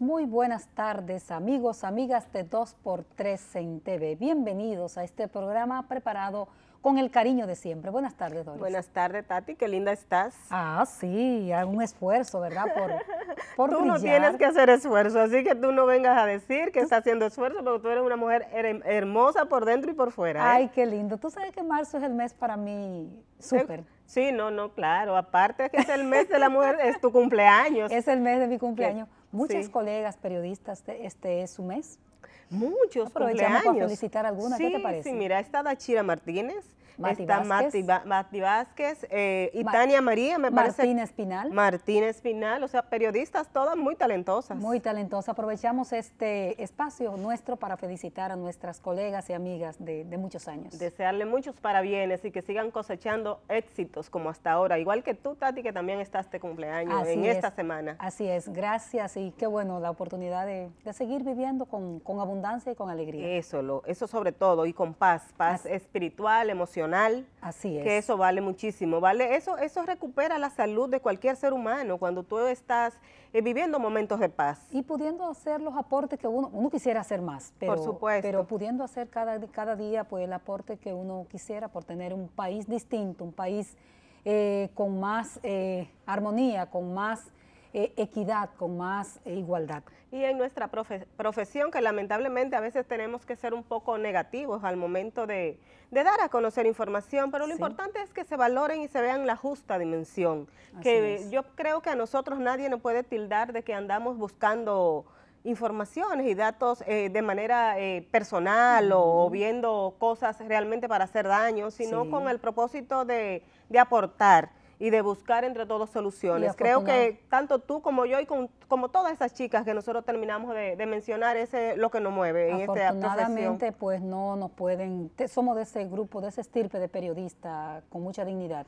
muy buenas tardes, amigos, amigas de 2x3 en TV. Bienvenidos a este programa preparado con el cariño de siempre. Buenas tardes, Doris. Buenas tardes, Tati, qué linda estás. Ah, sí, un esfuerzo, ¿verdad? Por, por tú no tienes que hacer esfuerzo, así que tú no vengas a decir que estás haciendo esfuerzo, porque tú eres una mujer hermosa por dentro y por fuera. ¿eh? Ay, qué lindo. Tú sabes que marzo es el mes para mí súper. Sí, no, no, claro. Aparte que es el mes de la mujer, es tu cumpleaños. Es el mes de mi cumpleaños. Muchas colegas periodistas, este es su mes. Muchos Aprovechamos cumpleaños. para felicitar algunas, sí, ¿qué te parece? Sí, mira, está Dachira Martínez, está Vázquez. Mati, Vázquez eh, y Tania María, me parece. Martín Espinal. Martín Espinal, o sea, periodistas todas muy talentosas. Muy talentosas. Aprovechamos este espacio nuestro para felicitar a nuestras colegas y amigas de, muchos años. Desearle muchos parabienes y que sigan cosechando éxitos como hasta ahora, igual que tú, Tati, que también estás este cumpleaños en esta semana. Así es, gracias y qué bueno la oportunidad de, seguir viviendo con, abundancia y con alegría. Eso, eso sobre todo y con paz, paz espiritual, emocional Así es. Que eso vale muchísimo, vale, eso, eso recupera la salud de cualquier ser humano cuando tú estás eh, viviendo momentos de paz. Y pudiendo hacer los aportes que uno, uno quisiera hacer más, pero, pero pudiendo hacer cada, cada día pues el aporte que uno quisiera por tener un país distinto, un país eh, con más eh, armonía, con más eh, equidad, con más eh, igualdad. Y en nuestra profesión, que lamentablemente a veces tenemos que ser un poco negativos al momento de, dar a conocer información, pero lo importante es que se valoren y se vean la justa dimensión, que yo creo que a nosotros nadie nos puede tildar de que andamos buscando informaciones y datos eh, de manera personal o, viendo cosas realmente para hacer daño, sino con el propósito de, de aportar y de buscar entre todos soluciones. Creo que tanto tú como yo y como todas esas chicas que nosotros terminamos de, mencionar, ese es lo que nos mueve en esta Afortunadamente, pues no nos pueden, somos de ese grupo, de ese estirpe de periodistas con mucha dignidad,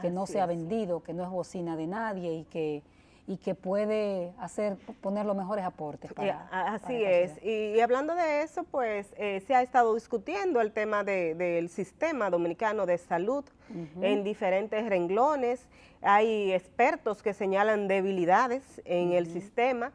que no se ha vendido, que no es bocina de nadie y que y que puede hacer poner los mejores aportes. Para, así es. Y, hablando de eso, pues eh, se ha estado discutiendo el tema del sistema dominicano de salud en diferentes renglones. Hay expertos que señalan debilidades en el sistema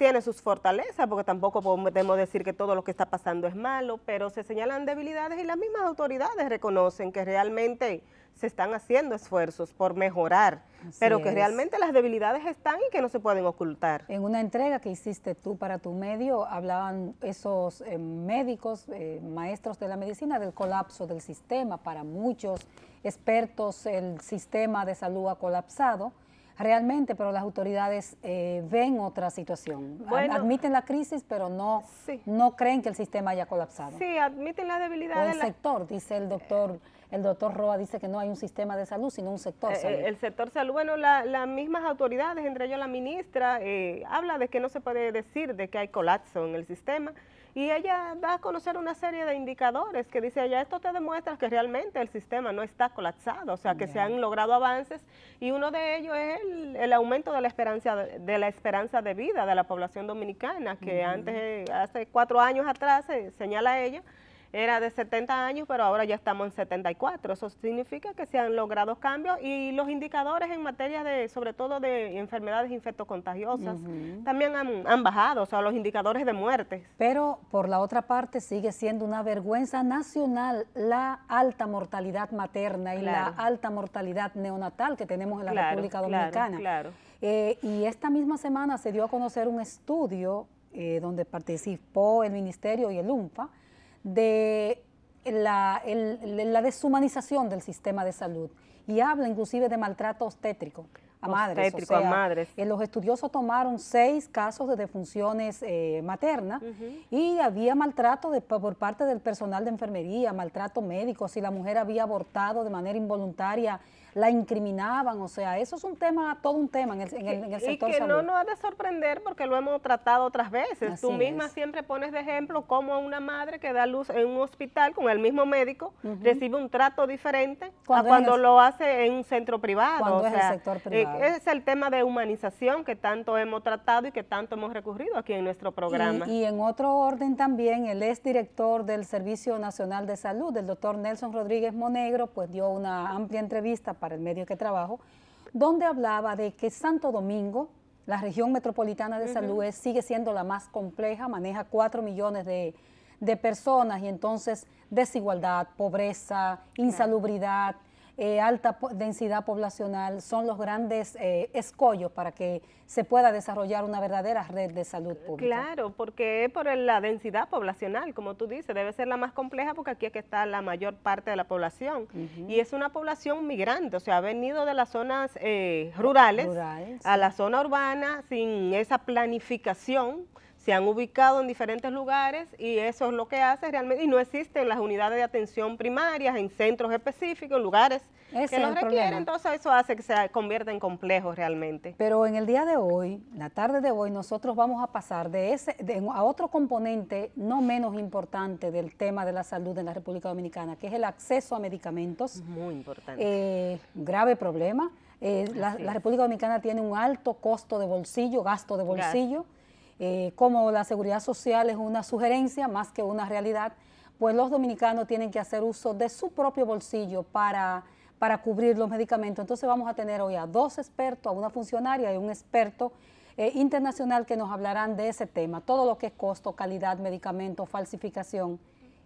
tiene sus fortalezas, porque tampoco podemos decir que todo lo que está pasando es malo, pero se señalan debilidades y las mismas autoridades reconocen que realmente se están haciendo esfuerzos por mejorar, pero que realmente las debilidades están y que no se pueden ocultar. En una entrega que hiciste tú para tu medio, hablaban esos eh, médicos, eh, maestros de la medicina, del colapso del sistema. Para muchos expertos, el sistema de salud ha colapsado realmente, pero las autoridades eh, ven otra situación. admiten la crisis, pero no, no creen que el sistema haya colapsado. Sí, admiten la debilidad. del el sector, dice el doctor. El doctor Roa dice que no hay un sistema de salud, sino un sector eh, eh, El sector salud, bueno, las mismas autoridades, entre ellos la ministra, habla de que no se puede decir de que hay colapso en el sistema, y ella da a conocer una serie de indicadores que dice, ya esto te demuestra que realmente el sistema no está colapsado, o sea, que se han logrado avances y uno de ellos es el, aumento de la esperanza de, la esperanza de vida de la población dominicana, que antes, hace cuatro años atrás, señala ella, era de 70 años, pero ahora ya estamos en 74. Eso significa que se han logrado cambios y los indicadores en materia de, sobre todo de enfermedades infectocontagiosas, también han, bajado, o sea, los indicadores de muertes. Pero por la otra parte sigue siendo una vergüenza nacional la alta mortalidad materna y la alta mortalidad neonatal que tenemos en la República Dominicana. Claro, eh, y esta misma semana se dio a conocer un estudio eh, donde participó el Ministerio y el UNFA, de la, deshumanización del sistema de salud y habla inclusive de maltrato obstétrico a madres. O sea, eh, los estudiosos tomaron seis casos de defunciones eh, maternas y había maltrato por parte del personal de enfermería, maltrato médico, si la mujer había abortado de manera involuntaria la incriminaban, o sea, eso es un tema, todo un tema en el, sector salud. Y que no nos ha de sorprender porque lo hemos tratado otras veces. Tú misma siempre pones de ejemplo cómo una madre que da luz en un hospital con el mismo médico recibe un trato diferente a cuando lo hace en un centro privado. Cuando es el sector eh, privado. es el tema de humanización que tanto hemos tratado y que tanto hemos recurrido aquí en nuestro programa. Y, en otro orden también, el exdirector del Servicio Nacional de Salud, el doctor Nelson Rodríguez Monegro, pues dio una amplia entrevista para el medio que trabajo, donde hablaba de que Santo Domingo, la región metropolitana de salud, sigue siendo la más compleja, maneja cuatro millones de, personas y entonces desigualdad, pobreza, insalubridad. Eh, alta densidad poblacional son los grandes eh, escollos para que se pueda desarrollar una verdadera red de salud eh, pública. Claro, porque por la densidad poblacional, como tú dices, debe ser la más compleja porque aquí es que está la mayor parte de la población. Y es una población migrante, o sea, ha venido de las zonas rurales, a la zona urbana sin esa planificación se han ubicado en diferentes lugares y eso es lo que hace realmente. Y no existen las unidades de atención primarias en centros específicos, lugares que lo requieren. Entonces eso hace que se convierta en complejos realmente. Pero en el día de hoy, la tarde de hoy, nosotros vamos a pasar de ese a otro componente no menos importante del tema de la salud en la República Dominicana, que es el acceso a medicamentos. Muy importante. Eh, grave problema. Eh, la, República Dominicana tiene un alto costo de bolsillo, gasto de bolsillo. Eh, como la seguridad social es una sugerencia más que una realidad, pues los dominicanos tienen que hacer uso de su propio bolsillo para, para cubrir los medicamentos. Entonces vamos a tener hoy a dos expertos, a una funcionaria y un experto eh, internacional que nos hablarán de ese tema, todo lo que es costo, calidad, medicamentos, falsificación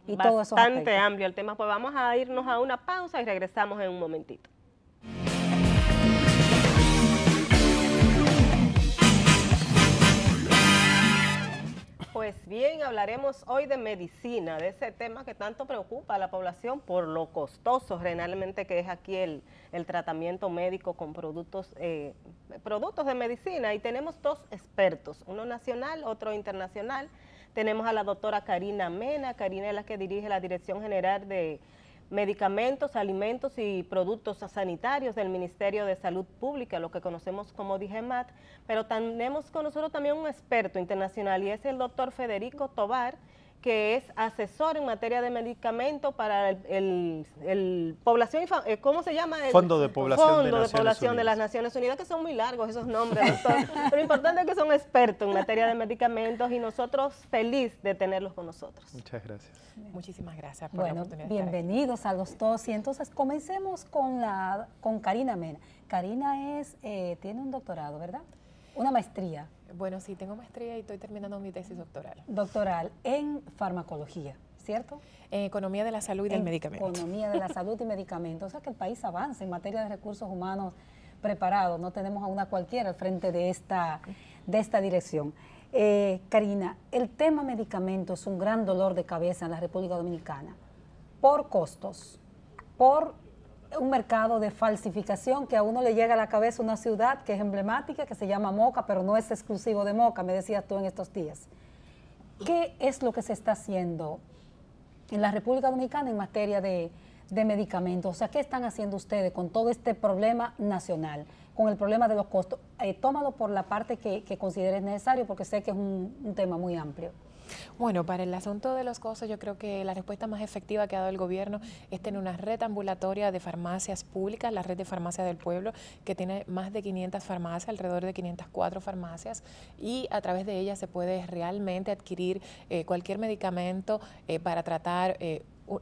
y todo eso. Bastante amplio el tema, pues vamos a irnos a una pausa y regresamos en un momentito. Pues bien, hablaremos hoy de medicina, de ese tema que tanto preocupa a la población por lo costoso realmente que es aquí el, tratamiento médico con productos, eh, productos de medicina. Y tenemos dos expertos, uno nacional, otro internacional. Tenemos a la doctora Karina Mena, Karina es la que dirige la Dirección General de medicamentos, alimentos y productos sanitarios del Ministerio de Salud Pública, lo que conocemos como DIGEMAT, pero tenemos con nosotros también un experto internacional y es el doctor Federico Tobar, que es asesor en materia de medicamentos para el, población, eh, ¿cómo se llama? Fondo de Población, de, las Naciones Unidas, que son muy largos esos nombres, doctor. Pero lo importante es que son expertos en materia de medicamentos y nosotros feliz de tenerlos con nosotros. Muchas gracias. Muchísimas gracias por bueno, la oportunidad. Bienvenidos a los dos. Y entonces comencemos con, la, con Karina Mena. Karina es, eh, tiene un doctorado, ¿verdad? Una maestría. Bueno, sí, tengo maestría y estoy terminando mi tesis doctoral. Doctoral en farmacología, ¿cierto? En economía de la salud y en del medicamento. Economía de la salud y medicamentos. O sea, que el país avanza en materia de recursos humanos preparados. No tenemos a una cualquiera al frente de esta, de esta dirección. Eh, Karina, el tema medicamentos es un gran dolor de cabeza en la República Dominicana por costos, por un mercado de falsificación que a uno le llega a la cabeza una ciudad que es emblemática, que se llama Moca, pero no es exclusivo de Moca, me decías tú en estos días. ¿Qué es lo que se está haciendo en la República Dominicana en materia de de medicamentos. O sea, ¿qué están haciendo ustedes con todo este problema nacional, con el problema de los costos? Eh, tómalo por la parte que, consideres necesario, porque sé que es un, tema muy amplio. Bueno, para el asunto de los costos, yo creo que la respuesta más efectiva que ha dado el gobierno es tener una red ambulatoria de farmacias públicas, la red de farmacias del pueblo, que tiene más de 500 farmacias, alrededor de 504 farmacias, y a través de ellas se puede realmente adquirir eh, cualquier medicamento eh, para tratar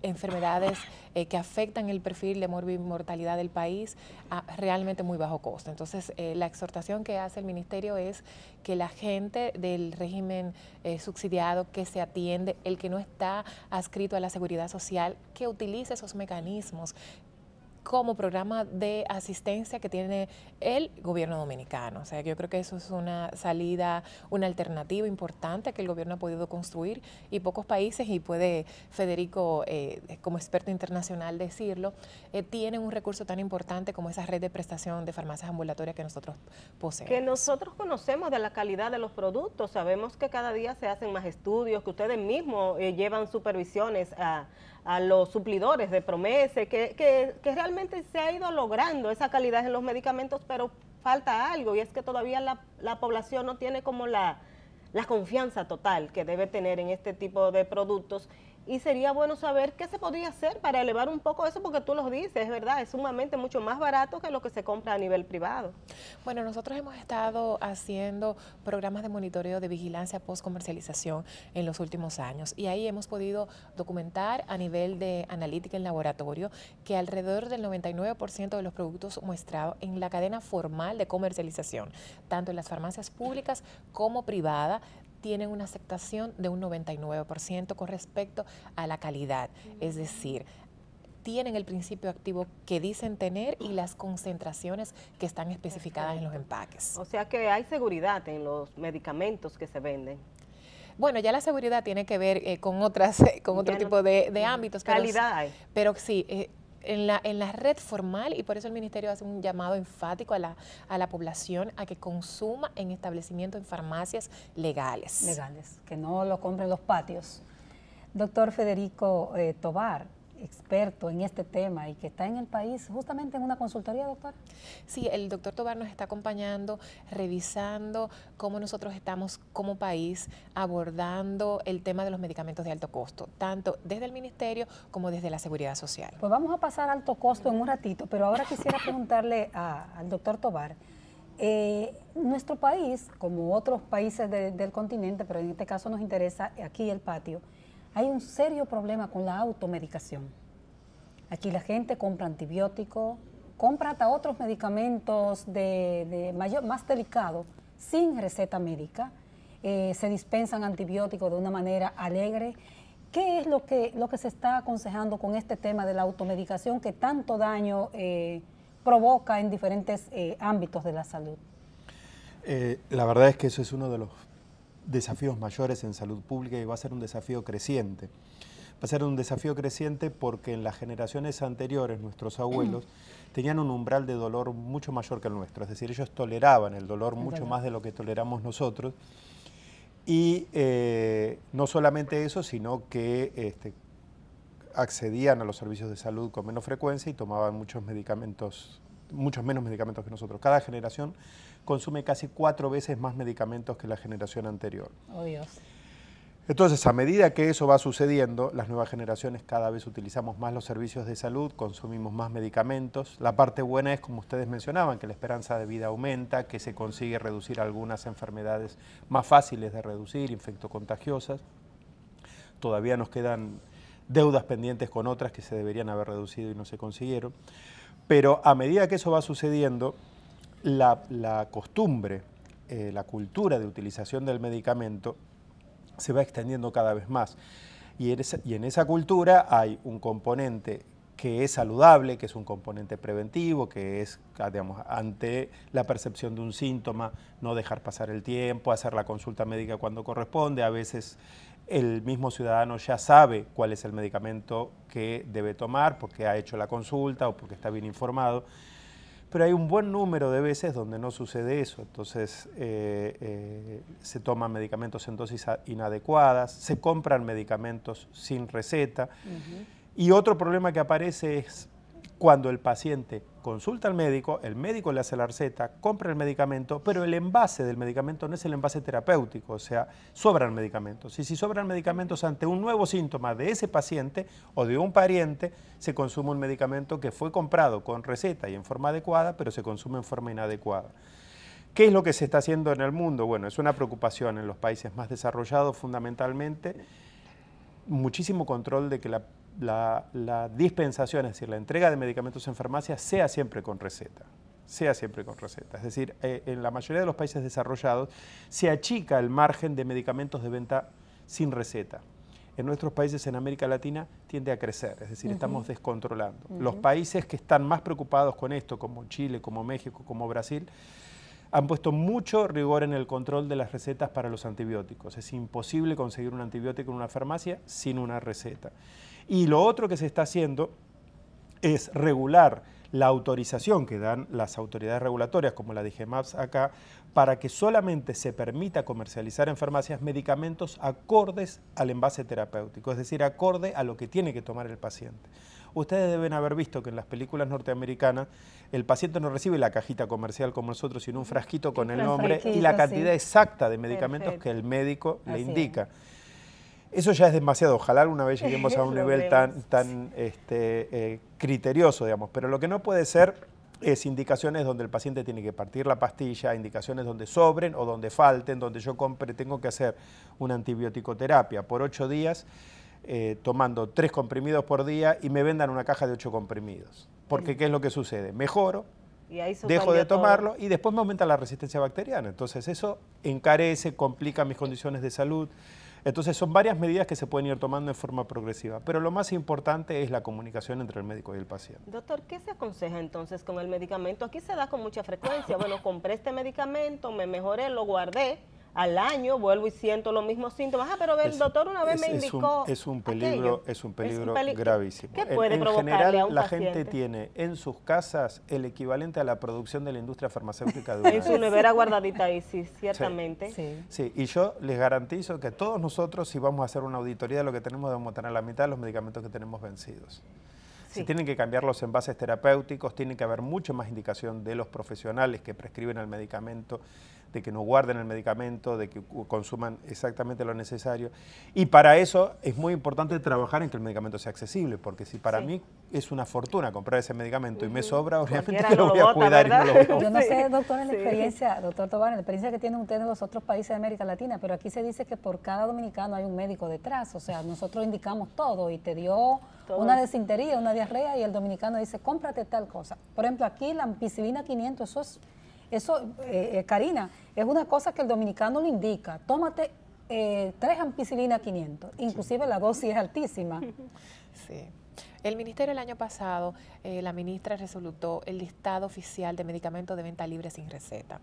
enfermedades eh, que afectan el perfil de mortalidad del país a realmente muy bajo costo. Entonces, eh, la exhortación que hace el ministerio es que la gente del régimen eh, subsidiado que se atiende, el que no está adscrito a la seguridad social, que utilice esos mecanismos como programa de asistencia que tiene el gobierno dominicano. O sea, yo creo que eso es una salida, una alternativa importante que el gobierno ha podido construir y pocos países, y puede Federico, eh, como experto internacional, decirlo, eh, tienen un recurso tan importante como esa red de prestación de farmacias ambulatorias que nosotros poseemos. Que nosotros conocemos de la calidad de los productos, sabemos que cada día se hacen más estudios, que ustedes mismos eh, llevan supervisiones a a los suplidores de promese, que, que, que realmente se ha ido logrando esa calidad en los medicamentos, pero falta algo y es que todavía la, la población no tiene como la, la confianza total que debe tener en este tipo de productos y sería bueno saber qué se podría hacer para elevar un poco eso, porque tú lo dices, es verdad, es sumamente mucho más barato que lo que se compra a nivel privado. Bueno, nosotros hemos estado haciendo programas de monitoreo de vigilancia post-comercialización en los últimos años y ahí hemos podido documentar a nivel de analítica en laboratorio que alrededor del 99% de los productos muestrados en la cadena formal de comercialización, tanto en las farmacias públicas como privadas, tienen una aceptación de un 99% con respecto a la calidad. Es decir, tienen el principio activo que dicen tener y las concentraciones que están especificadas en los empaques. O sea que hay seguridad en los medicamentos que se venden. Bueno, ya la seguridad tiene que ver eh, con otras, con otro tipo de, ámbitos. Calidad pero, Pero sí, eh, en la, en la red formal y por eso el ministerio hace un llamado enfático a la, a la población a que consuma en establecimientos, en farmacias legales. Legales, que no lo compren los patios. Doctor Federico eh, Tobar, experto en este tema y que está en el país justamente en una consultoría, doctor. Sí, el doctor Tobar nos está acompañando, revisando cómo nosotros estamos como país abordando el tema de los medicamentos de alto costo, tanto desde el Ministerio como desde la Seguridad Social. Pues vamos a pasar a alto costo en un ratito, pero ahora quisiera preguntarle al doctor Tobar. Eh, nuestro país, como otros países del continente, pero en este caso nos interesa aquí el patio, hay un serio problema con la automedicación. Aquí la gente compra antibióticos, compra hasta otros medicamentos de, mayor, más delicados sin receta médica. Eh, se dispensan antibióticos de una manera alegre. ¿Qué es lo que, lo que se está aconsejando con este tema de la automedicación que tanto daño eh, provoca en diferentes eh, ámbitos de la salud? la verdad es que eso es uno de los desafíos mayores en salud pública y va a ser un desafío creciente. Va a ser un desafío creciente porque en las generaciones anteriores, nuestros abuelos, tenían un umbral de dolor mucho mayor que el nuestro, es decir, ellos toleraban el dolor mucho más de lo que toleramos nosotros. Y eh, no solamente eso, sino que este, accedían a los servicios de salud con menos frecuencia y tomaban muchos medicamentos, muchos menos medicamentos que nosotros. Cada generación consume casi cuatro veces más medicamentos que la generación anterior. Oh, Entonces, a medida que eso va sucediendo, las nuevas generaciones cada vez utilizamos más los servicios de salud, consumimos más medicamentos. La parte buena es, como ustedes mencionaban, que la esperanza de vida aumenta, que se consigue reducir algunas enfermedades más fáciles de reducir, infectocontagiosas. Todavía nos quedan deudas pendientes con otras que se deberían haber reducido y no se consiguieron. Pero a medida que eso va sucediendo, la, costumbre, eh, la cultura de utilización del medicamento se va extendiendo cada vez más. Y, en esa cultura hay un componente que es saludable, que es un componente preventivo, que es, ah, ante la percepción de un síntoma, no dejar pasar el tiempo, hacer la consulta médica cuando corresponde. A veces el mismo ciudadano ya sabe cuál es el medicamento que debe tomar porque ha hecho la consulta o porque está bien informado pero hay un buen número de veces donde no sucede eso. Entonces eh, eh, se toman medicamentos en dosis inadecuadas, se compran medicamentos sin receta. Y otro problema que aparece es cuando el paciente consulta al médico, el médico le hace la receta, compra el medicamento, pero el envase del medicamento no es el envase terapéutico, o sea, sobran medicamentos. Y si sobran medicamentos ante un nuevo síntoma de ese paciente o de un pariente, se consume un medicamento que fue comprado con receta y en forma adecuada, pero se consume en forma inadecuada. ¿Qué es lo que se está haciendo en el mundo? Bueno, es una preocupación en los países más desarrollados fundamentalmente, muchísimo control de que la la, dispensación, es decir, la entrega de medicamentos en farmacia sea siempre con receta, sea siempre con receta. Es decir, eh, en la mayoría de los países desarrollados se achica el margen de medicamentos de venta sin receta. En nuestros países en América Latina tiende a crecer, es decir, estamos descontrolando. Los países que están más preocupados con esto, como Chile, como México, como Brasil, han puesto mucho rigor en el control de las recetas para los antibióticos. Es imposible conseguir un antibiótico en una farmacia sin una receta. Y lo otro que se está haciendo es regular la autorización que dan las autoridades regulatorias, como la MAPS acá, para que solamente se permita comercializar en farmacias medicamentos acordes al envase terapéutico, es decir, acorde a lo que tiene que tomar el paciente. Ustedes deben haber visto que en las películas norteamericanas el paciente no recibe la cajita comercial como nosotros, sino un frasquito con el nombre y la cantidad exacta de medicamentos que el médico le indica. Eso ya es demasiado. Ojalá una vez lleguemos a un nivel tan, tan este, eh, criterioso, digamos. Pero lo que no puede ser es indicaciones donde el paciente tiene que partir la pastilla, indicaciones donde sobren o donde falten, donde yo compre, tengo que hacer una antibiótico-terapia por ocho días, eh, tomando tres comprimidos por día y me vendan una caja de ocho comprimidos. Porque ¿qué es lo que sucede? Mejoro, dejo de tomarlo y después me aumenta la resistencia bacteriana. Entonces eso encarece, complica mis condiciones de salud. Entonces son varias medidas que se pueden ir tomando en forma progresiva, pero lo más importante es la comunicación entre el médico y el paciente. Doctor, ¿qué se aconseja entonces con el medicamento? Aquí se da con mucha frecuencia, bueno, compré este medicamento, me mejoré, lo guardé, al año vuelvo y siento los mismos síntomas. Ah, pero el doctor una vez me indicó. Es un, peligro, es un peligro, gravísimo. en, general, la gente tiene en sus casas el equivalente a la producción de la industria farmacéutica de En su nevera guardadita ahí, sí, ciertamente. Sí. y yo les garantizo que todos nosotros, si vamos a hacer una auditoría de lo que tenemos, debemos tener la mitad de los medicamentos que tenemos vencidos. si tienen que cambiar los envases terapéuticos, tiene que haber mucha más indicación de los profesionales que prescriben el medicamento de que no guarden el medicamento, de que consuman exactamente lo necesario. Y para eso es muy importante trabajar en que el medicamento sea accesible, porque si para mí es una fortuna comprar ese medicamento y me sobra, obviamente que lo voy a cuidar y no lo voy a... Yo no sé, doctor, en la experiencia, doctor Tobar, la experiencia que tienen ustedes en los otros países de América Latina, pero aquí se dice que por cada dominicano hay un médico detrás, o sea, nosotros indicamos todo y te dio una desintería, una diarrea y el dominicano dice, cómprate tal cosa. Por ejemplo, aquí la ampicilina 500, eso es eso, eh, eh, Karina, es una cosa que el dominicano le indica. Tómate eh, tres ampicilina 500, inclusive la dosis es altísima. Sí. El ministerio el año pasado, eh, la ministra resolutó el listado oficial de medicamentos de venta libre sin receta.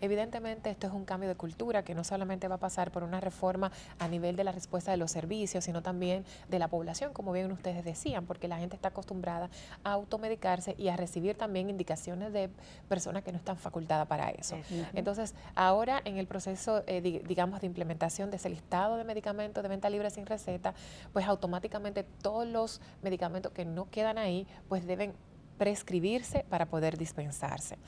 Evidentemente esto es un cambio de cultura que no solamente va a pasar por una reforma a nivel de la respuesta de los servicios, sino también de la población, como bien ustedes decían, porque la gente está acostumbrada a automedicarse y a recibir también indicaciones de personas que no están facultadas para eso. Entonces, ahora en el proceso, eh, digamos, de implementación de ese listado de medicamentos de venta libre sin receta, pues automáticamente todos los medicamentos que no quedan ahí, pues deben prescribirse para poder dispensarse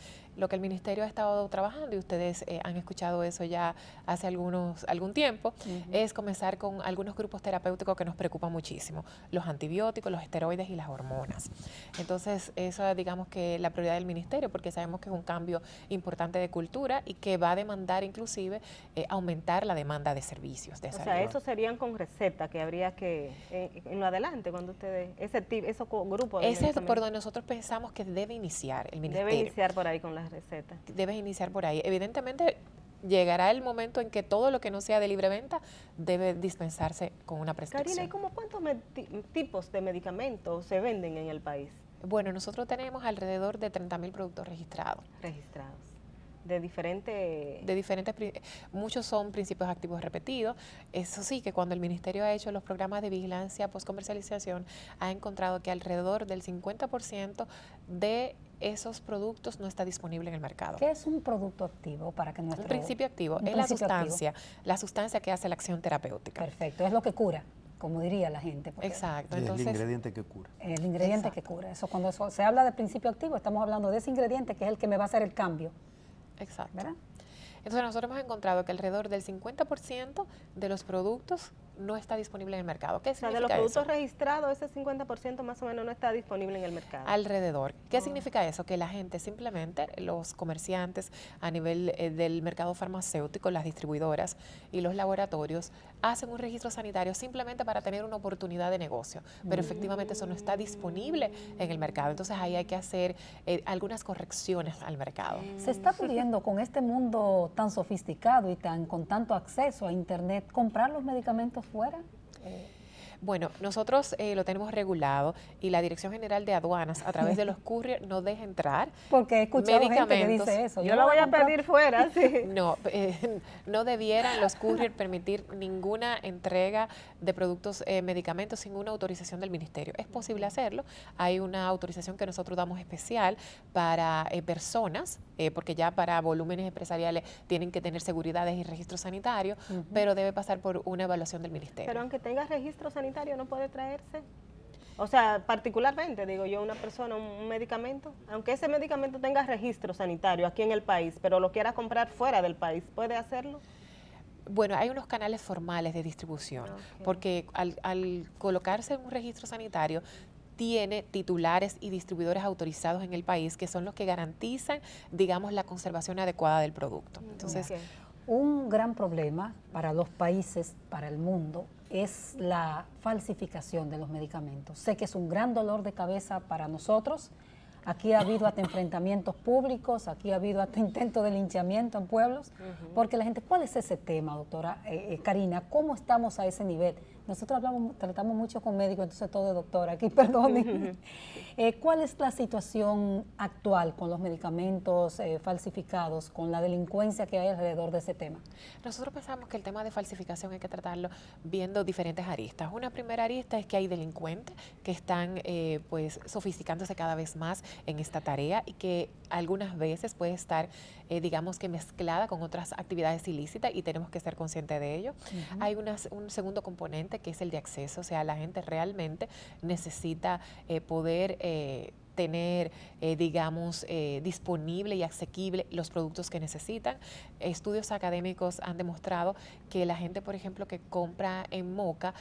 lo que el ministerio ha estado trabajando, y ustedes eh, han escuchado eso ya hace algunos, algún tiempo, es comenzar con algunos grupos terapéuticos que nos preocupan muchísimo, los antibióticos, los esteroides y las hormonas. Entonces, eso, digamos que la prioridad del ministerio, porque sabemos que es un cambio importante de cultura y que va a demandar inclusive eh, aumentar la demanda de servicios de salud. O sea, eso serían con receta que habría que, eh, en lo adelante, cuando ustedes, ese tipo, esos grupos. Ese es por donde nosotros pensamos que debe iniciar el ministerio. Debe iniciar por ahí con las receta. Debes iniciar por ahí. Evidentemente, llegará el momento en que todo lo que no sea de libre venta debe dispensarse con una prescripción. Karina, ¿y cuántos tipos de medicamentos se venden en el país? Bueno, nosotros tenemos alrededor de 30.000 productos registrados. Registrados. De diferente. De diferentes... Muchos son principios activos repetidos. Eso sí, que cuando el Ministerio ha hecho los programas de vigilancia post-comercialización, ha encontrado que alrededor del 50% de esos productos no está disponible en el mercado. ¿Qué es un producto activo para que nuestro... el principio activo es la sustancia, la sustancia que hace la acción terapéutica. Perfecto, es lo que cura como diría la gente. Exacto. Entonces, es el ingrediente que cura. El ingrediente que cura. Eso cuando se habla de principio activo, estamos hablando de ese ingrediente que es el que me va a hacer el cambio. Exacto. Entonces nosotros hemos encontrado que alrededor del 50% de los productos no está disponible en el mercado. ¿Qué significa sea, de los productos registrados, ese 50% más o menos no está disponible en el mercado. Alrededor. ¿Qué ah. significa eso? Que la gente simplemente, los comerciantes a nivel eh, del mercado farmacéutico, las distribuidoras y los laboratorios, hacen un registro sanitario simplemente para tener una oportunidad de negocio, pero mm. efectivamente eso no está disponible en el mercado. Entonces ahí hay que hacer eh, algunas correcciones al mercado. Se está pudiendo con este mundo tan sofisticado y tan con tanto acceso a Internet comprar los medicamentos fuera. Eh, bueno, nosotros eh, lo tenemos regulado y la Dirección General de Aduanas, a través de los courier, no deja entrar. Porque he gente que dice eso. Yo, lo voy a pedir fuera, sí. No, eh, no debieran los courier permitir ninguna entrega de productos, eh, medicamentos sin una autorización del Ministerio. Es posible hacerlo. Hay una autorización que nosotros damos especial para personas, porque ya para volúmenes empresariales tienen que tener seguridades y registro sanitario, pero debe pasar por una evaluación del Ministerio. Pero aunque tenga registro sanitario, no puede traerse? O sea, particularmente, digo yo, una persona, un medicamento, aunque ese medicamento tenga registro sanitario aquí en el país, pero lo quiera comprar fuera del país, ¿puede hacerlo? Bueno, hay unos canales formales de distribución, ah, porque al, colocarse en un registro sanitario, tiene titulares y distribuidores autorizados en el país que son los que garantizan, digamos, la conservación adecuada del producto. Mm, Entonces, un gran problema para los países, para el mundo, es la falsificación de los medicamentos. Sé que es un gran dolor de cabeza para nosotros. Aquí ha habido hasta enfrentamientos públicos, aquí ha habido hasta intentos de linchamiento en pueblos, porque la gente, ¿cuál es ese tema, doctora eh, eh, Karina? ¿Cómo estamos a ese nivel nosotros hablamos, tratamos mucho con médicos, entonces todo de doctor aquí perdonen. Eh, ¿Cuál es la situación actual con los medicamentos eh, falsificados, con la delincuencia que hay alrededor de ese tema? Nosotros pensamos que el tema de falsificación hay que tratarlo viendo diferentes aristas. Una primera arista es que hay delincuentes que están eh, pues sofisticándose cada vez más en esta tarea y que algunas veces puede estar eh, digamos que mezclada con otras actividades ilícitas y tenemos que ser conscientes de ello. Hay un segundo componente que es el de acceso, o sea, la gente realmente necesita eh, poder... Eh, tener, digamos, disponible y asequible los productos que necesitan. Estudios académicos han demostrado que la gente, por ejemplo, que compra en Moca,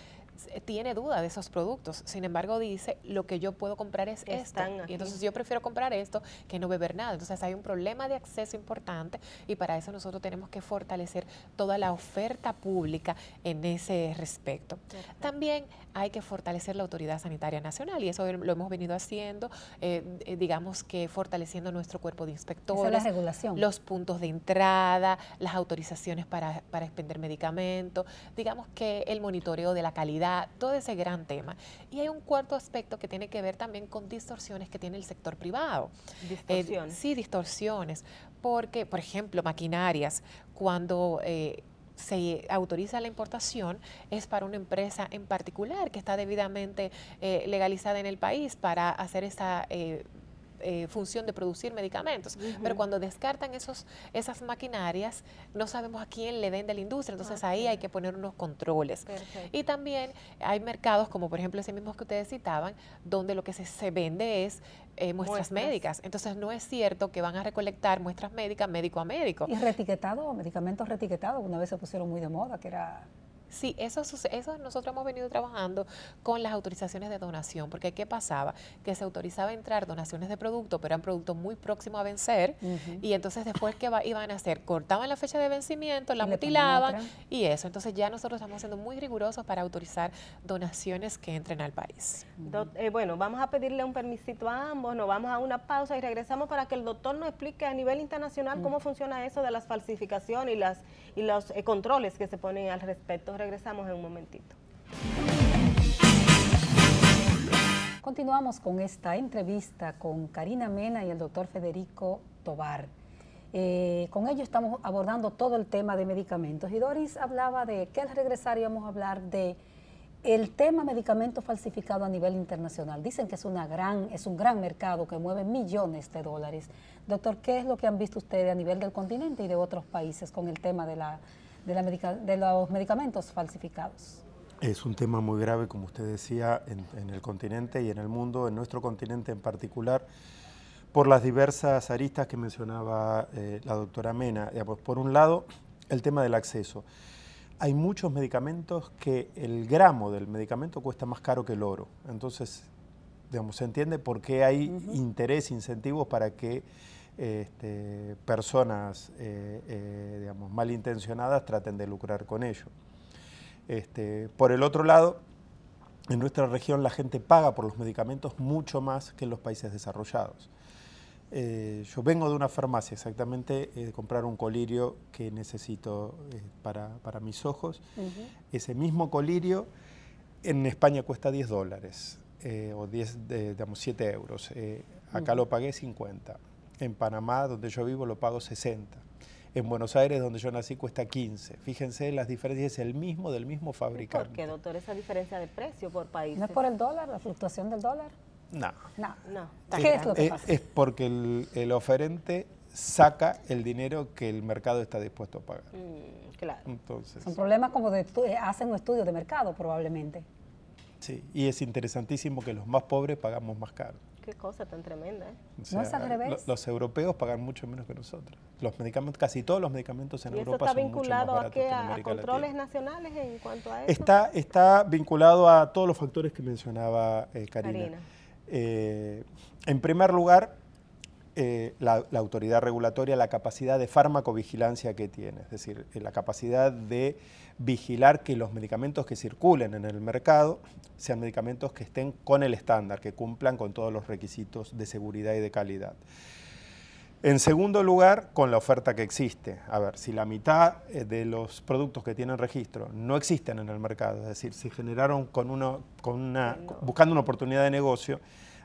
eh, tiene duda de esos productos. Sin embargo, dice, lo que yo puedo comprar es esto. Y entonces yo prefiero comprar esto que no beber nada. Entonces hay un problema de acceso importante y para eso nosotros tenemos que fortalecer toda la oferta pública en ese respecto. También hay que fortalecer la Autoridad Sanitaria Nacional y eso lo hemos venido haciendo, eh, eh, digamos que fortaleciendo nuestro cuerpo de inspectores, la regulación. los puntos de entrada, las autorizaciones para, para expender medicamentos, digamos que el monitoreo de la calidad todo ese gran tema. Y hay un cuarto aspecto que tiene que ver también con distorsiones que tiene el sector privado. Eh, distorsiones. sí, distorsiones. Porque, por ejemplo, maquinarias, cuando... Eh, se autoriza la importación es para una empresa en particular que está debidamente eh, legalizada en el país para hacer esa eh, función de producir medicamentos. Pero cuando descartan esos, esas maquinarias, no sabemos a quién le vende la industria. Entonces ahí hay que poner unos controles. Y también hay mercados, como por ejemplo ese mismo que ustedes citaban, donde lo que se, se vende es eh, muestras, muestras, médicas. Entonces no es cierto que van a recolectar muestras médicas médico a médico. Y retiquetado, medicamentos retiquetados, una vez se pusieron muy de moda, que era Sí, eso, eso nosotros hemos venido trabajando con las autorizaciones de donación, porque ¿qué pasaba? Que se autorizaba a entrar donaciones de producto, pero eran productos muy próximos a vencer, y entonces después, ¿qué iban a hacer? Cortaban la fecha de vencimiento, la mutilaban y eso. Entonces ya nosotros estamos siendo muy rigurosos para autorizar donaciones que entren al país. Eh, bueno, vamos a pedirle un permisito a ambos, nos vamos a una pausa y regresamos para que el doctor nos explique a nivel internacional cómo funciona eso de las falsificaciones y, las, y los eh, controles que se ponen al respecto regresamos en un momentito. Continuamos con esta entrevista con Karina Mena y el doctor Federico Tobar. Eh, con ellos estamos abordando todo el tema de medicamentos. Y Doris hablaba de que al regresar íbamos a hablar de el tema medicamentos falsificado a nivel internacional. Dicen que es, una gran, es un gran mercado que mueve millones de dólares. Doctor, ¿qué es lo que han visto ustedes a nivel del continente y de otros países con el tema de la de, de los medicamentos falsificados. Es un tema muy grave, como usted decía, en, el continente y en el mundo, en nuestro continente en particular por las diversas aristas que mencionaba eh, la doctora Mena. por un lado, el tema del acceso. Hay muchos medicamentos que el gramo del medicamento cuesta más caro que el oro. Entonces, digamos, se entiende por qué hay interés, incentivos para que este, personas eh, eh, malintencionadas traten de lucrar con ello. Este, por el otro lado, en nuestra región la gente paga por los medicamentos mucho más que en los países desarrollados. Eh, yo vengo de una farmacia exactamente, de comprar un colirio que necesito para, mis ojos. Ese mismo colirio en España cuesta 10 dólares o 10, 7 euros. acá lo pagué 50. En Panamá, donde yo vivo, lo pago 60. En Buenos Aires, donde yo nací, cuesta 15. Fíjense las diferencias, es el mismo del mismo fabricante. ¿Por qué, doctor, esa diferencia de precio por país? ¿No es por el dólar, la fluctuación del dólar? No. No, no. ¿Qué es lo que pasa? Es, porque el, oferente saca el dinero que el mercado está dispuesto a pagar. Mm, claro. Entonces, Son problemas como de hacen un estudio de mercado, probablemente. Sí, y es interesantísimo que los más pobres pagamos más caro. Qué cosa tan tremenda. no es al revés. Los, europeos pagan mucho menos que nosotros. Los medicamentos, casi todos los medicamentos en Europa son mucho más baratos que, ¿A controles nacionales en cuanto a eso? Está, está vinculado a todos los factores que mencionaba eh, Karina. Eh, en primer lugar, eh, la, autoridad regulatoria la capacidad de farmacovigilancia que tiene, es decir, eh, la capacidad de vigilar que los medicamentos que circulen en el mercado sean medicamentos que estén con el estándar, que cumplan con todos los requisitos de seguridad y de calidad. En segundo lugar, con la oferta que existe. A ver, si la mitad eh, de los productos que tienen registro no existen en el mercado, es decir, si generaron buscando una oportunidad de negocio,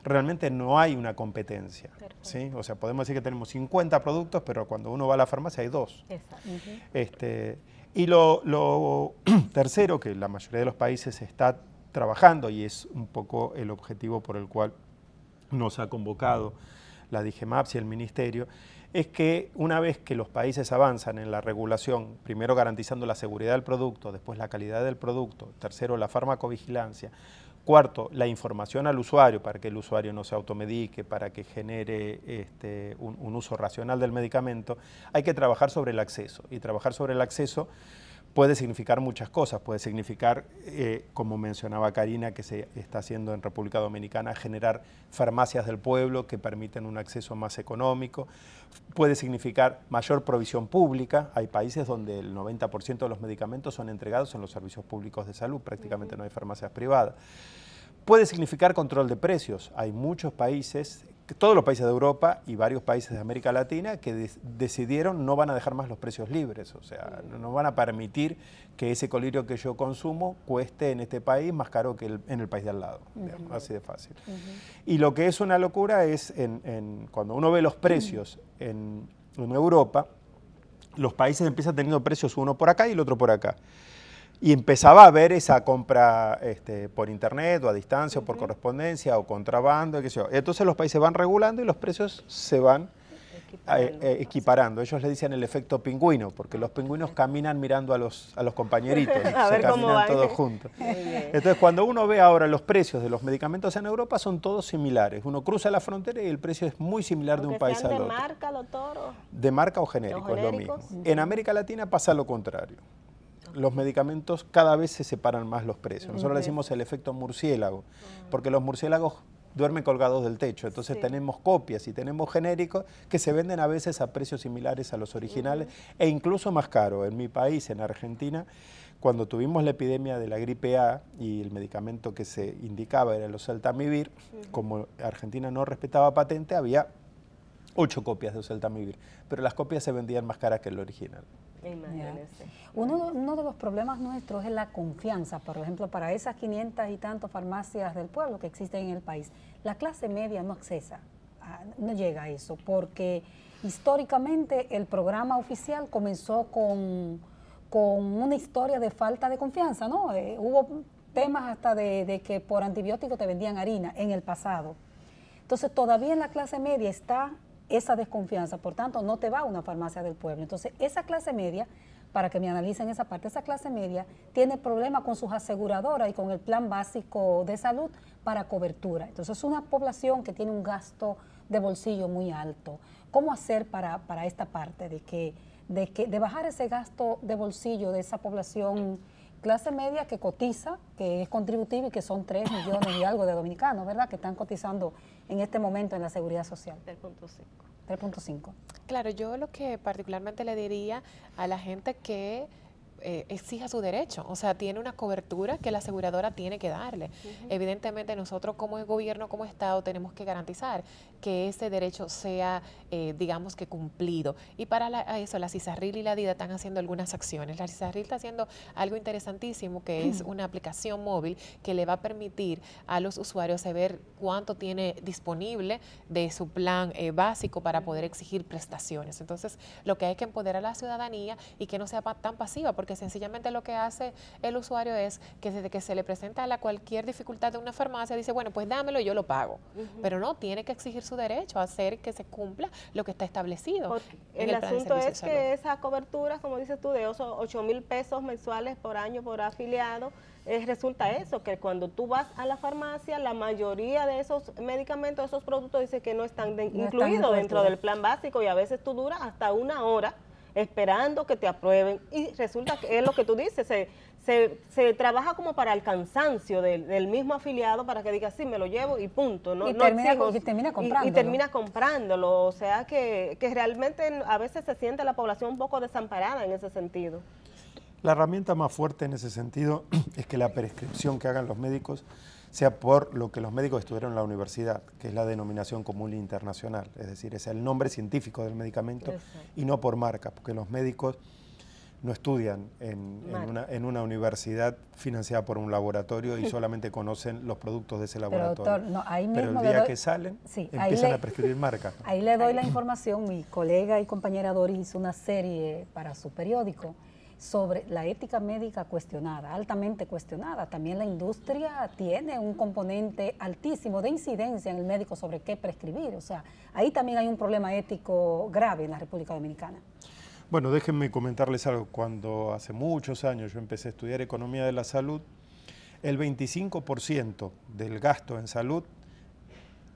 realmente no hay una competencia. ¿sí? O sea, podemos decir que tenemos 50 productos, pero cuando uno va a la farmacia hay dos. Este, y lo, tercero, que la mayoría de los países está trabajando y es un poco el objetivo por el cual nos ha convocado la DIGEMAPS y el Ministerio, es que una vez que los países avanzan en la regulación, primero garantizando la seguridad del producto, después la calidad del producto, tercero la farmacovigilancia, Cuarto, la información al usuario para que el usuario no se automedique, para que genere este, un, un uso racional del medicamento. Hay que trabajar sobre el acceso y trabajar sobre el acceso puede significar muchas cosas. Puede significar, eh, como mencionaba Karina, que se está haciendo en República Dominicana, generar farmacias del pueblo que permiten un acceso más económico. Puede significar mayor provisión pública. Hay países donde el 90% de los medicamentos son entregados en los servicios públicos de salud, prácticamente no hay farmacias privadas. Puede significar control de precios. Hay muchos países todos los países de Europa y varios países de América Latina que decidieron no van a dejar más los precios libres, o sea, no van a permitir que ese colirio que yo consumo cueste en este país más caro que en el país de al lado, así de fácil. Y lo que es una locura es en, cuando uno ve los precios en Europa, los países empiezan teniendo precios uno por acá y el otro por acá y empezaba a haber esa compra este, por internet o a distancia o por correspondencia o contrabando, qué sé Entonces los países van regulando y los precios se van eh, eh, equiparando. Ellos le dicen el efecto pingüino, porque los pingüinos caminan mirando a los, compañeritos, se caminan todos juntos. Entonces cuando uno ve ahora los precios de los medicamentos en Europa son todos similares. Uno cruza la frontera y el precio es muy similar de un país a otro. ¿De marca, De marca o genérico, es lo mismo. En América Latina pasa lo contrario los medicamentos cada vez se separan más los precios. Nosotros le decimos el efecto murciélago, ah. porque los murciélagos duermen colgados del techo. Entonces tenemos copias y tenemos genéricos que se venden a veces a precios similares a los originales e incluso más caro. En mi país, en Argentina, cuando tuvimos la epidemia de la gripe A y el medicamento que se indicaba era el oseltamivir, como Argentina no respetaba patente, había ocho copias de oseltamivir, pero las copias se vendían más caras que el original. Imagínense. Uno, de los problemas nuestros es la confianza, por ejemplo, para esas 500 y tantos farmacias del pueblo que existen en el país. La clase media no accesa, no llega a eso, porque históricamente el programa oficial comenzó con, con una historia de falta de confianza, ¿no? Eh, hubo temas hasta de, que por antibiótico te vendían harina en el pasado. Entonces todavía la clase media está esa desconfianza, por tanto no te va a una farmacia del pueblo. Entonces esa clase media, para que me analicen esa parte, esa clase media tiene problemas con sus aseguradoras y con el plan básico de salud para cobertura. Entonces es una población que tiene un gasto de bolsillo muy alto. ¿Cómo hacer para, para esta parte de que, de que de bajar ese gasto de bolsillo de esa población? clase media que cotiza, que es contributiva y que son 3 millones y algo de dominicanos, ¿verdad? Que están cotizando en este momento en la seguridad social. 3.5. 3.5. Claro, yo lo que particularmente le diría a la gente que eh, exija su derecho, o sea, tiene una cobertura que la aseguradora tiene que darle. Evidentemente nosotros como gobierno, como Estado, tenemos que garantizar que ese derecho sea, eh, digamos que cumplido. Y para eso, la CISARRIL y la DIDA están haciendo algunas acciones. La CISARRIL está haciendo algo interesantísimo, que es una aplicación móvil que le va a permitir a los usuarios saber cuánto tiene disponible de su plan eh, básico para poder exigir prestaciones. Entonces, lo que hay que empoderar a la ciudadanía y que no sea tan pasiva, porque porque sencillamente lo que hace el usuario es que desde que se le presenta la cualquier dificultad de una farmacia, dice, bueno, pues dámelo y yo lo pago. Pero no, tiene que exigir su derecho a hacer que se cumpla lo que está establecido. el, asunto es que esa cobertura, como dices tú, de 8 mil pesos mensuales por año por afiliado, eh, resulta eso, que cuando tú vas a la farmacia, la mayoría de esos medicamentos, esos productos, dice que no están incluidos dentro del plan básico y a veces tú duras hasta una hora esperando que te aprueben y resulta que es lo que tú dices, se, trabaja como para el cansancio del, mismo afiliado para que diga, sí, me lo llevo y punto. y, termina, comprándolo. Y, termina comprándolo, o sea que, que realmente a veces se siente la población un poco desamparada en ese sentido. La herramienta más fuerte en ese sentido es que la prescripción que hagan los médicos sea por lo que los médicos estuvieron en la universidad, que es la denominación común internacional, es decir, es el nombre científico del medicamento y no por marca, porque los médicos no estudian en, una, universidad financiada por un laboratorio y solamente conocen los productos de ese laboratorio. Pero, el día que salen, empiezan a prescribir marca. Ahí le doy la información. Mi colega y compañera Doris hizo una serie para su periódico sobre la ética médica cuestionada, altamente cuestionada. También la industria tiene un componente altísimo de incidencia en el médico sobre qué prescribir. O sea, ahí también hay un problema ético grave en la República Dominicana. Bueno, déjenme comentarles algo. Cuando hace muchos años yo empecé a estudiar economía de la salud, el 25% del gasto en salud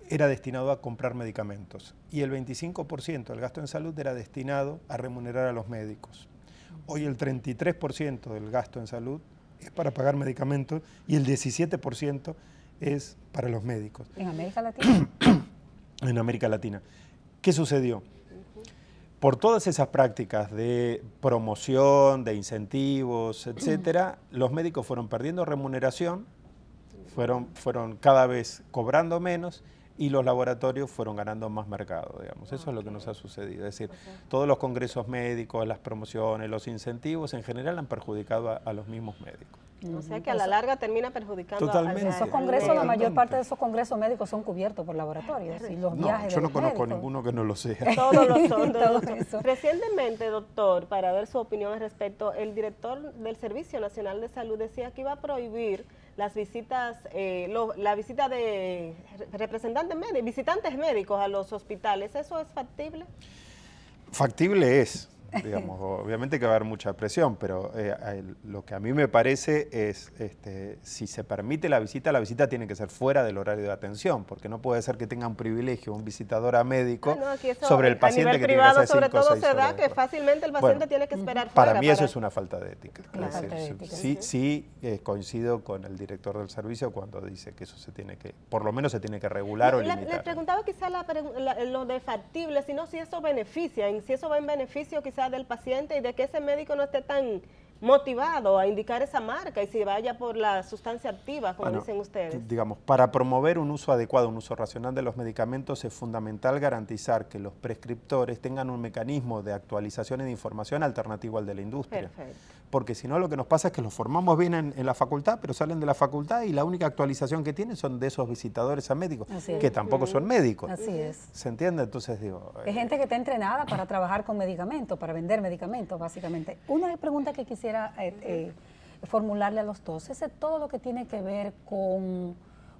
era destinado a comprar medicamentos y el 25% del gasto en salud era destinado a remunerar a los médicos. Hoy el 33% del gasto en salud es para pagar medicamentos y el 17% es para los médicos. ¿En América Latina? en América Latina. ¿Qué sucedió? Por todas esas prácticas de promoción, de incentivos, etcétera, los médicos fueron perdiendo remuneración, fueron, fueron cada vez cobrando menos y los laboratorios fueron ganando más mercado, digamos. Eso es lo que nos ha sucedido. Es decir, todos los congresos médicos, las promociones, los incentivos en general han perjudicado a, los mismos médicos. O sea que a la larga termina perjudicando Totalmente. A Esos congresos, la mayor parte de esos congresos médicos son cubiertos por laboratorios Yo no conozco ninguno que no lo sea. Todos lo son. Recientemente, doctor, para ver su opinión al respecto, el director del Servicio Nacional de Salud decía que iba a prohibir las visitas, eh, la visita de representantes médicos, visitantes médicos a los hospitales, ¿eso es factible? Factible es, digamos, obviamente que va a haber mucha presión, pero eh, lo que a mí me parece es, este, si se permite la visita, la visita tiene que ser fuera del horario de atención, porque no puede ser que tenga un privilegio un visitador a médico ah, sobre el paciente que privado, sobre todo se da que fácilmente el paciente tiene que esperar para mí eso es una falta de ética. sí, sí coincido con el director del servicio cuando dice que eso se tiene que, por lo menos se tiene que regular o limitar. Le preguntaba quizá lo de factible, sino si eso beneficia, si eso va en beneficio quizá del paciente y de que ese médico no esté tan motivado a indicar esa marca y se vaya por la sustancia activa, como dicen ustedes. Digamos, para promover un uso adecuado, un uso racional de los medicamentos, es fundamental garantizar que los prescriptores tengan un mecanismo de actualización y de información alternativo al de la industria. Perfecto porque si no lo que nos pasa es que los formamos bien en, la facultad, pero salen de la facultad y la única actualización que tienen son de esos visitadores a médicos, que tampoco son médicos. Así es. ¿Se entiende? Entonces digo... Es gente que está entrenada para trabajar con medicamentos, para vender medicamentos, básicamente. Una pregunta que quisiera eh, eh, formularle a los dos es todo lo que tiene que ver con,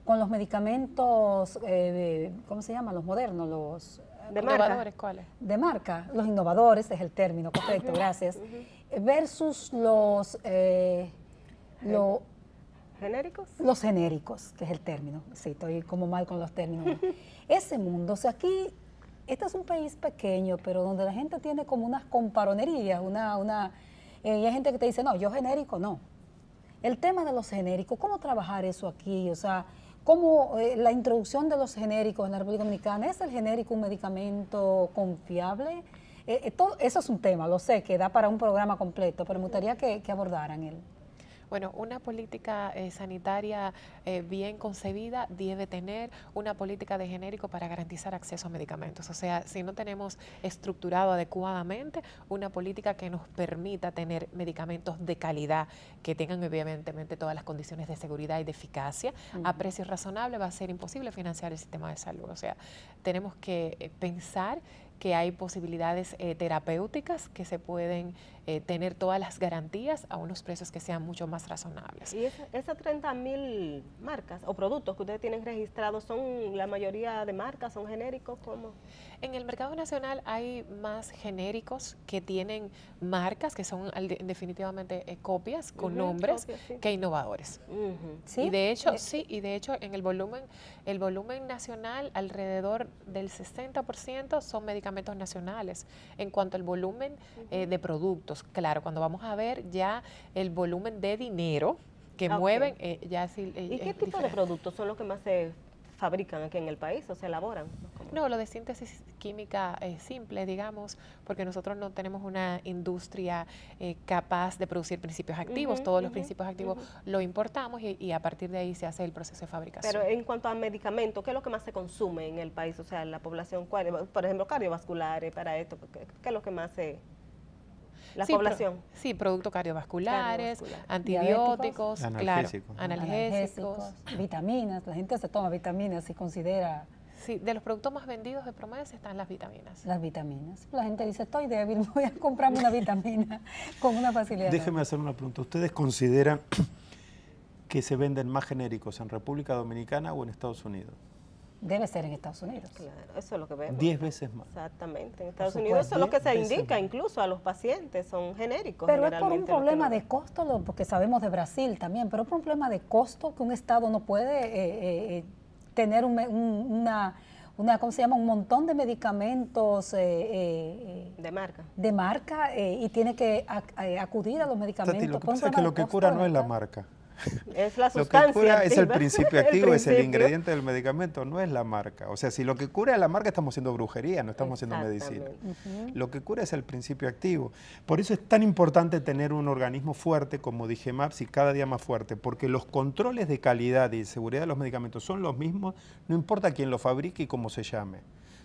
con los medicamentos, eh, ¿cómo se llaman? Los modernos, los... De ¿Cuáles? De marca. Los innovadores es el término, correcto, gracias versus los... Eh, ¿Genéricos? Los genéricos, que es el término. Sí, estoy como mal con los términos. Ese mundo, o sea, aquí, este es un país pequeño, pero donde la gente tiene como unas comparonerías, una... una eh, y hay gente que te dice, no, yo genérico, no. El tema de los genéricos, ¿cómo trabajar eso aquí? O sea, ¿cómo eh, la introducción de los genéricos en la República Dominicana? ¿Es el genérico un medicamento confiable? Eh, eh, eso es un tema, lo sé, que da para un programa completo, pero me gustaría que, abordaran él. Bueno, una política eh, sanitaria bien concebida debe tener una política de genérico para garantizar acceso a medicamentos. O sea, si no tenemos estructurado adecuadamente una política que nos permita tener medicamentos de calidad, que tengan obviamente todas las condiciones de seguridad y de eficacia, a precios razonables va a ser imposible financiar el sistema de salud. O sea, tenemos que pensar que hay posibilidades eh, terapéuticas que se pueden eh, tener todas las garantías a unos precios que sean mucho más razonables. ¿Y esas 30 mil marcas o productos que ustedes tienen registrados son la mayoría de marcas, son genéricos? ¿Cómo? En el mercado nacional hay más genéricos que tienen marcas que son definitivamente eh, copias con nombres que innovadores. ¿Sí? Y de hecho, sí, y de hecho en el volumen, el volumen nacional alrededor del 60% son medicamentos nacionales. En cuanto al volumen eh, de productos, claro, cuando vamos a ver ya el volumen de dinero que ah, mueven, eh, ya eh, ¿Y qué tipo de productos son los que más se fabrican aquí en el país o se elaboran? No, lo de síntesis química es simple, digamos, porque nosotros no tenemos una industria eh, capaz de producir principios activos. Todos los principios activos lo importamos y, a partir de ahí se hace el proceso de fabricación. Pero en cuanto a medicamentos, ¿qué es lo que más se consume en el país? O sea, la población, ¿cuál? por ejemplo, cardiovasculares, para esto, ¿qué, qué es lo que más se la sí, población. sí, productos cardiovasculares, antibióticos, analgésicos, vitaminas. La gente se toma vitaminas y considera. Sí, de los productos más vendidos de se están las vitaminas. Las vitaminas. La gente dice, estoy débil, voy a comprarme una vitamina con una facilidad. Déjeme hacer una pregunta. ¿Ustedes consideran que se venden más genéricos en República Dominicana o en Estados Unidos? debe ser en Estados Unidos. Claro, eso es lo que vemos. Diez veces más. Exactamente. En Estados Unidos eso es lo que se indica incluso a los pacientes, son genéricos. Pero es por un problema de costo, porque sabemos de Brasil también, pero es por un problema de costo que un Estado no puede eh, eh, eh, tener un, una, una, ¿cómo se llama? Un montón de medicamentos. de marca. De marca y tiene que acudir a los medicamentos. lo que que lo que cura no es la marca. Es la sustancia. Lo que cura es el principio activo, es el ingrediente del medicamento, no es la marca. O sea, si lo que cura es la marca, estamos haciendo brujería, no estamos haciendo medicina. Lo que cura es el principio activo. Por eso es tan importante tener un organismo fuerte, como dije MAPS, y cada día más fuerte, porque los controles de calidad y seguridad de los medicamentos son los mismos, no importa quién lo fabrique y cómo se llame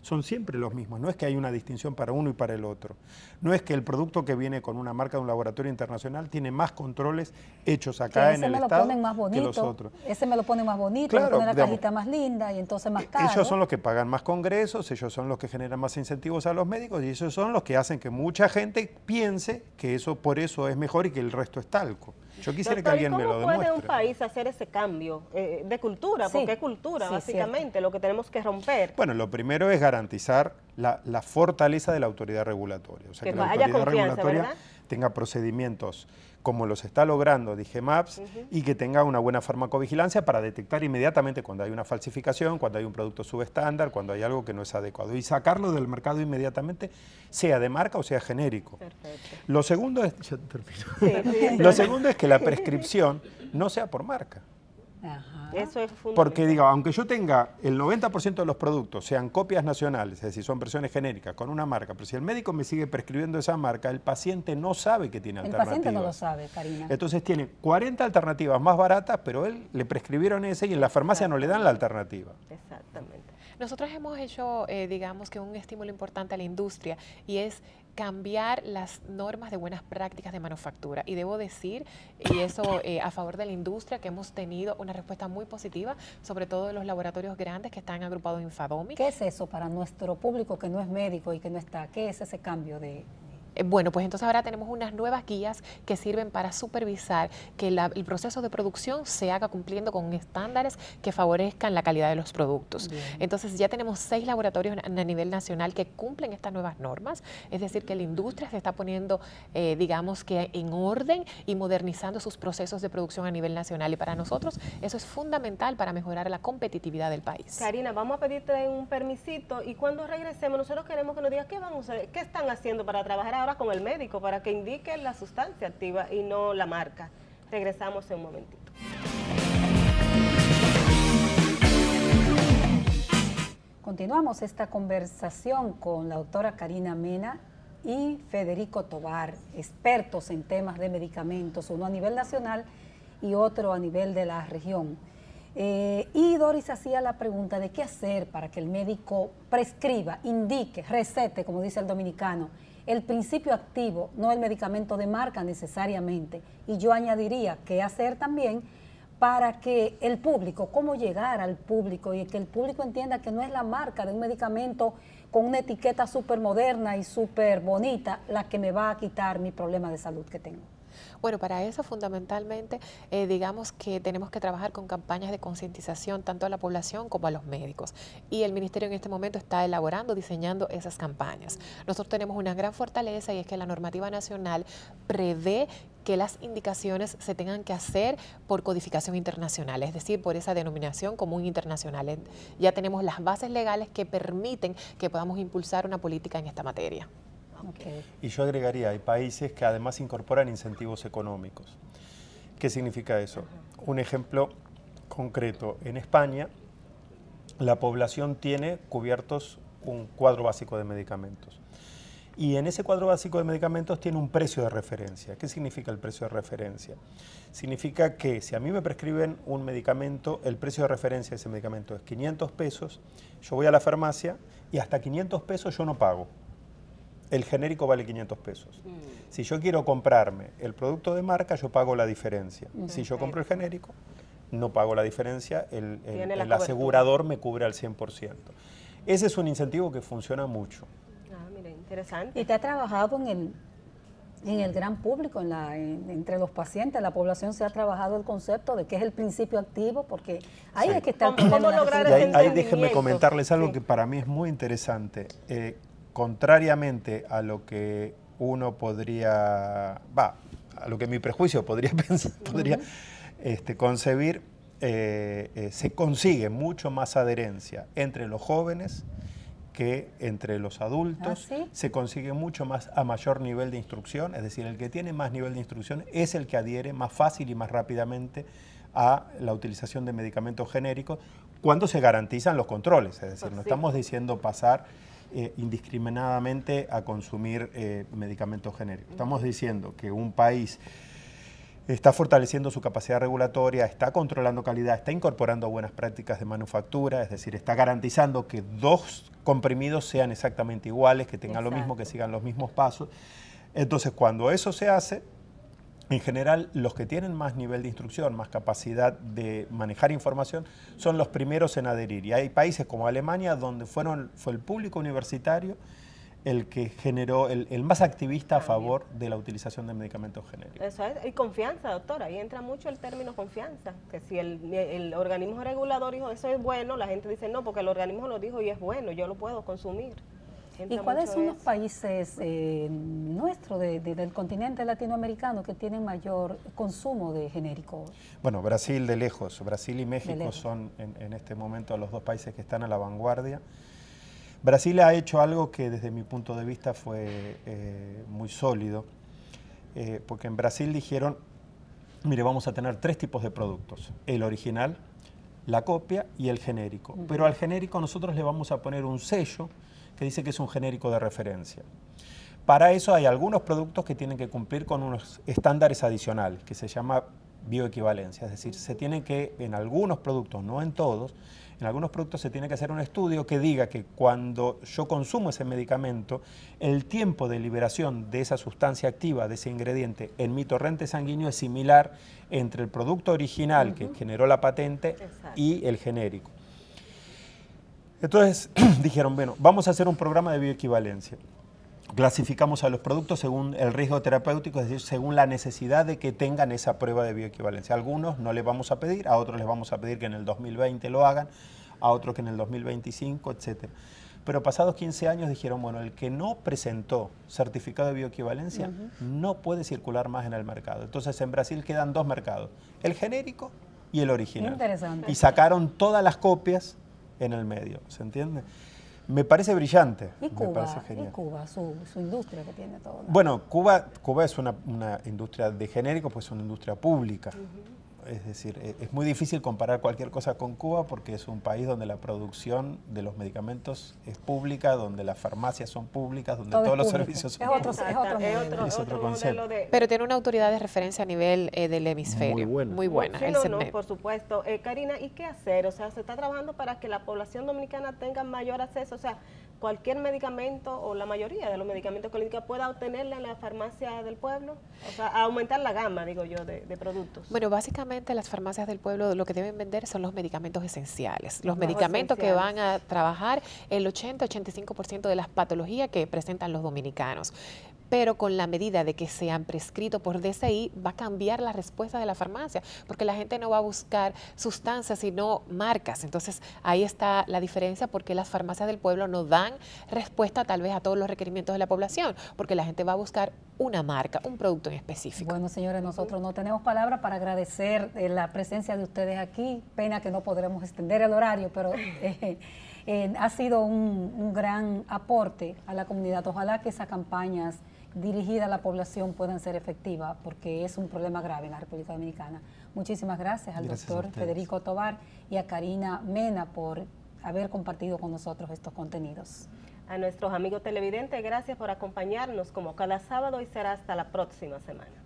son siempre los mismos. No es que hay una distinción para uno y para el otro. No es que el producto que viene con una marca de un laboratorio internacional tiene más controles hechos acá en el me Estado más bonito, que los otros. Ese me lo pone más bonito, claro, me la cajita más linda y entonces más e-, caro. Ellos son los que pagan más congresos, ellos son los que generan más incentivos a los médicos y ellos son los que hacen que mucha gente piense que eso por eso es mejor y que el resto es talco. Yo quisiera que alguien me lo demuestre. ¿Cómo puede un país hacer ese cambio eh, de cultura? ¿Por Porque cultura, básicamente, lo que tenemos que romper. Bueno, lo primero es garantizar la, fortaleza de la autoridad regulatoria. O sea, que, la autoridad regulatoria tenga procedimientos como los está logrando dije MAPS, y que tenga una buena farmacovigilancia para detectar inmediatamente cuando hay una falsificación, cuando hay un producto subestándar, cuando hay algo que no es adecuado, y sacarlo del mercado inmediatamente, sea de marca o sea genérico. Perfecto. Lo segundo Lo segundo es que la prescripción no sea por marca. Porque, digo, aunque yo tenga el 90% de los productos sean copias nacionales, es decir, son versiones genéricas con una marca, pero si el médico me sigue prescribiendo esa marca, el paciente no sabe que tiene paciente no sabe, Entonces tiene 40 alternativas más baratas, pero él le prescribieron ese y en la farmacia no le dan la alternativa. Exactamente. Nosotros hemos hecho, eh, digamos que un estímulo importante a la industria y es cambiar las normas de buenas prácticas de manufactura. Y debo decir, y eso eh, a favor de la industria, que hemos tenido una respuesta muy positiva, sobre todo de los laboratorios grandes que están agrupados en FADOMI. ¿Qué es eso para nuestro público que no es médico y que no está? ¿Qué es ese cambio de, eh, bueno, pues entonces ahora tenemos unas nuevas guías que sirven para supervisar que el proceso de producción se haga cumpliendo con estándares que favorezcan la calidad de los productos. Entonces ya tenemos seis laboratorios a nivel nacional que cumplen estas nuevas normas, es decir, que la industria se está poniendo, eh, digamos que en orden y modernizando sus procesos de producción a nivel nacional. Y para nosotros eso es fundamental para mejorar la competitividad del país. Karina, vamos a pedirte un permisito y cuando regresemos nosotros queremos que nos digas qué, van a qué están haciendo para trabajar ahora con el médico para que indique la sustancia activa y no la marca. Regresamos en un momentito. Continuamos esta conversación con la doctora Karina Mena y Federico Tobar, expertos en temas de medicamentos, uno a nivel nacional y otro a nivel de la región. Eh, y Doris hacía la pregunta de qué hacer para que el médico prescriba, indique, recete, como dice el dominicano, el principio activo, no el medicamento de marca necesariamente. Y yo añadiría qué hacer también para que el público, cómo llegar al público y que el público entienda que no es la marca de un medicamento con una etiqueta súper moderna y súper bonita la que me va a quitar mi problema de salud que tengo. Bueno, para eso fundamentalmente eh, digamos que tenemos que trabajar con campañas de concientización tanto a la población como a los médicos. Y el Ministerio en este momento está elaborando, diseñando esas campañas. Nosotros tenemos una gran fortaleza y es que la normativa nacional prevé que las indicaciones se tengan que hacer por codificación internacional, es decir, por esa denominación común internacional. Ya tenemos las bases legales que permiten que podamos impulsar una política en esta materia. Y yo agregaría, hay países que además incorporan incentivos económicos. ¿Qué significa eso? Un ejemplo concreto, en España la población tiene cubiertos un cuadro básico de medicamentos. Y en ese cuadro básico de medicamentos tiene un precio de referencia. ¿Qué significa el precio de referencia? Significa que si a mí me prescriben un medicamento, el precio de referencia de ese medicamento es 500 pesos, yo voy a la farmacia y hasta 500 pesos yo no pago el genérico vale 500 pesos. Mm. Si yo quiero comprarme el producto de marca, yo pago la diferencia. Mm. Si yo compro el genérico, no pago la diferencia, el, asegurador me cubre al 100%. Ese es un incentivo que funciona mucho. Ah, mira, interesante. Y te ha trabajado con en el gran público, en la, entre los pacientes, la población se ha trabajado el concepto de qué es el principio activo, porque ahí es que está el ahí, ahí déjenme comentarles algo que para mí es muy interesante. Eh, contrariamente a lo que uno podría, va, a lo que mi prejuicio podría pensar, podría este, concebir, eh, eh, se consigue mucho más adherencia entre los jóvenes que entre los adultos ah, se consigue mucho más a mayor nivel de instrucción, es decir, el que tiene más nivel de instrucción es el que adhiere más fácil y más rápidamente a la utilización de medicamentos genéricos cuando se garantizan los controles, es decir, ah, no estamos diciendo pasar eh, indiscriminadamente a consumir eh, medicamentos genéricos. Estamos diciendo que un país está fortaleciendo su capacidad regulatoria, está controlando calidad, está incorporando buenas prácticas de manufactura, es decir, está garantizando que dos comprimidos sean exactamente iguales, que tengan lo mismo, que sigan los mismos pasos. Entonces, cuando eso se hace, en general, los que tienen más nivel de instrucción, más capacidad de manejar información, son los primeros en adherir. Y hay países como Alemania donde fueron, fue el público universitario el que generó, el, más activista a favor de la utilización de medicamentos genéricos. Eso es, y confianza, doctora, ahí entra mucho el término confianza, que si el, el organismo regulador dijo eso es bueno, la gente dice no, porque el organismo lo dijo y es bueno, yo lo puedo consumir. ¿Y cuáles son los países eh, nuestros del continente latinoamericano que tienen mayor consumo de genéricos? Bueno, Brasil de lejos. Brasil y México son en, este momento los dos países que están a la vanguardia. Brasil ha hecho algo que desde mi punto de vista fue eh, muy sólido, eh, porque en Brasil dijeron, mire, vamos a tener tres tipos de productos, el original, la copia y el genérico. Pero al genérico nosotros le vamos a poner un sello que dice que es un genérico de referencia. Para eso hay algunos productos que tienen que cumplir con unos estándares adicionales, que se llama bioequivalencia. Es decir, se tiene que, en algunos productos, no en todos, en algunos productos se tiene que hacer un estudio que diga que cuando yo consumo ese medicamento, el tiempo de liberación de esa sustancia activa, de ese ingrediente, en mi torrente sanguíneo es similar entre el producto original que generó la patente y el genérico. Entonces dijeron, bueno, vamos a hacer un programa de bioequivalencia. Clasificamos a los productos según el riesgo terapéutico, es decir, según la necesidad de que tengan esa prueba de bioequivalencia. algunos no les vamos a pedir, a otros les vamos a pedir que en el 2020 lo hagan, a otros que en el 2025, etc. Pero pasados 15 años dijeron, bueno, el que no presentó certificado de bioequivalencia no puede circular más en el mercado. Entonces en Brasil quedan dos mercados, el genérico y el original. Y sacaron todas las copias en el medio, ¿se entiende? Me parece brillante. ¿Y Cuba? Me parece genial. ¿Y Cuba? Su, su, industria que tiene todo. Bueno, Cuba, Cuba es una, una, industria de genéricos, pues es una industria pública. Es decir, e, es muy difícil comparar cualquier cosa con Cuba porque es un país donde la producción de los medicamentos es pública, donde las farmacias son públicas, donde todos los servicios son públicos. es otro, concepto. Pero tiene una autoridad de referencia a nivel eh, del hemisferio. Muy buena. por supuesto. Eh, Karina, ¿y qué hacer? O sea, se está trabajando para que la población dominicana tenga mayor acceso. O sea, cualquier medicamento o la mayoría de los medicamentos clínicos pueda obtenerla en la farmacia del pueblo? O sea, aumentar la gama, digo yo, de, productos. Bueno, básicamente las farmacias del pueblo lo que deben vender son los medicamentos esenciales, los, medicamentos que van a trabajar el 80-85% de las patologías que presentan los dominicanos pero con la medida de que se han prescrito por DCI va a cambiar la respuesta de la farmacia, porque la gente no va a buscar sustancias, sino marcas. Entonces ahí está la diferencia porque las farmacias del pueblo no dan respuesta tal vez a todos los requerimientos de la población, porque la gente va a buscar una marca, un producto en específico. Bueno, señores, nosotros no tenemos palabras para agradecer eh, la presencia de ustedes aquí. Pena que no podremos extender el horario, pero... Eh, eh, ha sido un, un, gran aporte a la comunidad. Ojalá que esas campañas dirigida a la población puedan ser efectivas, porque es un problema grave en la República Dominicana. Muchísimas gracias al doctor Federico Tobar y a Karina Mena por haber compartido con nosotros estos contenidos. A nuestros amigos televidentes, gracias por acompañarnos como cada sábado y será hasta la próxima semana.